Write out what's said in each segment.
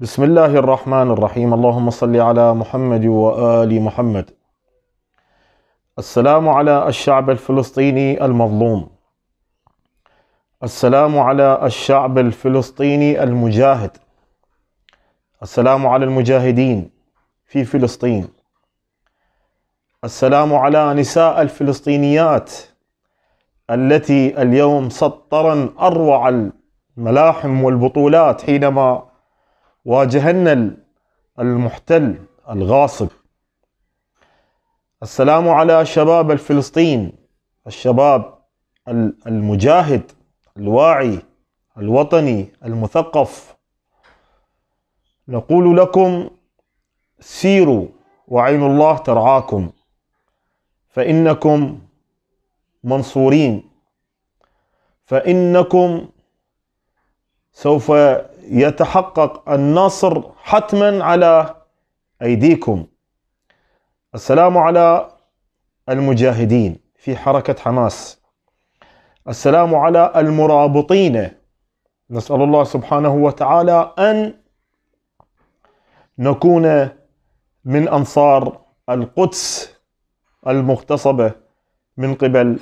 بسم الله الرحمن الرحيم اللهم صل على محمد وآل محمد السلام على الشعب الفلسطيني المظلوم السلام على الشعب الفلسطيني المجاهد السلام على المجاهدين في فلسطين السلام على نساء الفلسطينيات التي اليوم سطرن اروع الملاحم والبطولات حينما واجهنا المحتل الغاصب السلام على شباب الفلسطين الشباب المجاهد الواعي الوطني المثقف نقول لكم سيروا وعين الله ترعاكم فإنكم منصورين فإنكم سوف يتحقق النصر حتما على ايديكم. السلام على المجاهدين في حركه حماس. السلام على المرابطين. نسال الله سبحانه وتعالى ان نكون من انصار القدس المغتصبه من قبل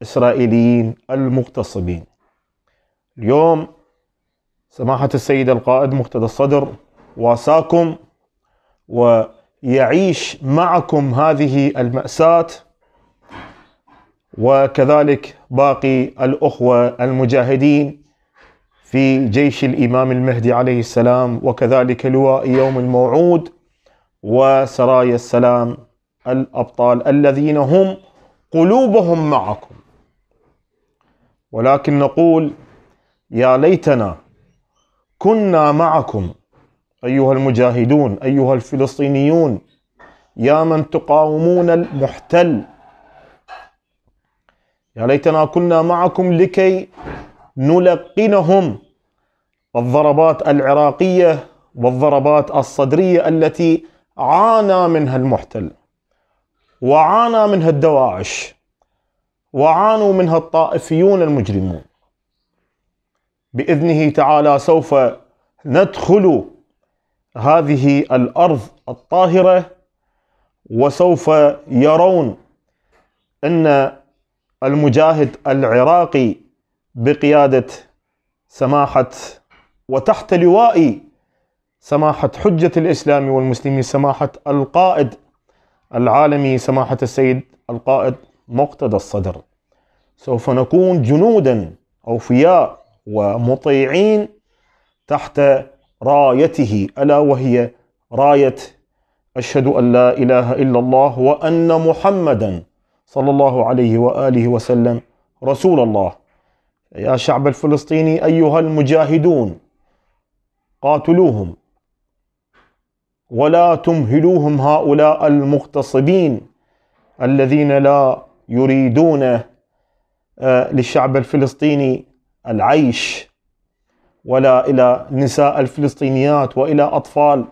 الاسرائيليين المغتصبين. اليوم سماحة السيد القائد مقتدى الصدر واساكم ويعيش معكم هذه المأساة وكذلك باقي الأخوة المجاهدين في جيش الإمام المهدي عليه السلام وكذلك لواء يوم الموعود وسرايا السلام الأبطال الذين هم قلوبهم معكم ولكن نقول يا ليتنا كنا معكم ايها المجاهدون ايها الفلسطينيون يا من تقاومون المحتل يا ليتنا كنا معكم لكي نلقنهم الضربات العراقيه والضربات الصدريه التي عانى منها المحتل وعانى منها الدواعش وعانوا منها الطائفيون المجرمون باذنه تعالى سوف ندخل هذه الارض الطاهره وسوف يرون ان المجاهد العراقي بقياده سماحه وتحت لواء سماحه حجه الاسلام والمسلمين سماحه القائد العالمي سماحه السيد القائد مقتدى الصدر سوف نكون جنودا اوفياء ومطيعين تحت رايته الا وهي رايه اشهد ان لا اله الا الله وان محمدا صلى الله عليه واله وسلم رسول الله يا شعب الفلسطيني ايها المجاهدون قاتلوهم ولا تمهلوهم هؤلاء المغتصبين الذين لا يريدون آه، للشعب الفلسطيني العيش ولا إلى نساء الفلسطينيات وإلى أطفال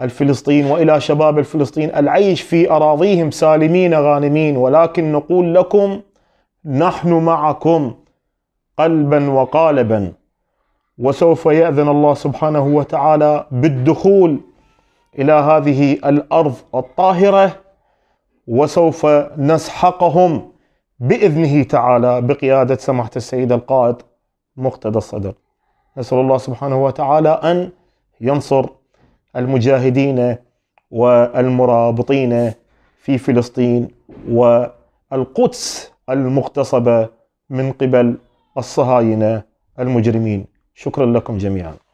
الفلسطين وإلى شباب الفلسطين العيش في أراضيهم سالمين غانمين ولكن نقول لكم نحن معكم قلبا وقالبا وسوف يأذن الله سبحانه وتعالى بالدخول إلى هذه الأرض الطاهرة وسوف نسحقهم بإذنه تعالى بقيادة سماحة السيد القائد مقتدى الصدر نسأل الله سبحانه وتعالى أن ينصر المجاهدين والمرابطين في فلسطين والقدس المغتصبة من قبل الصهاينة المجرمين شكرا لكم جميعا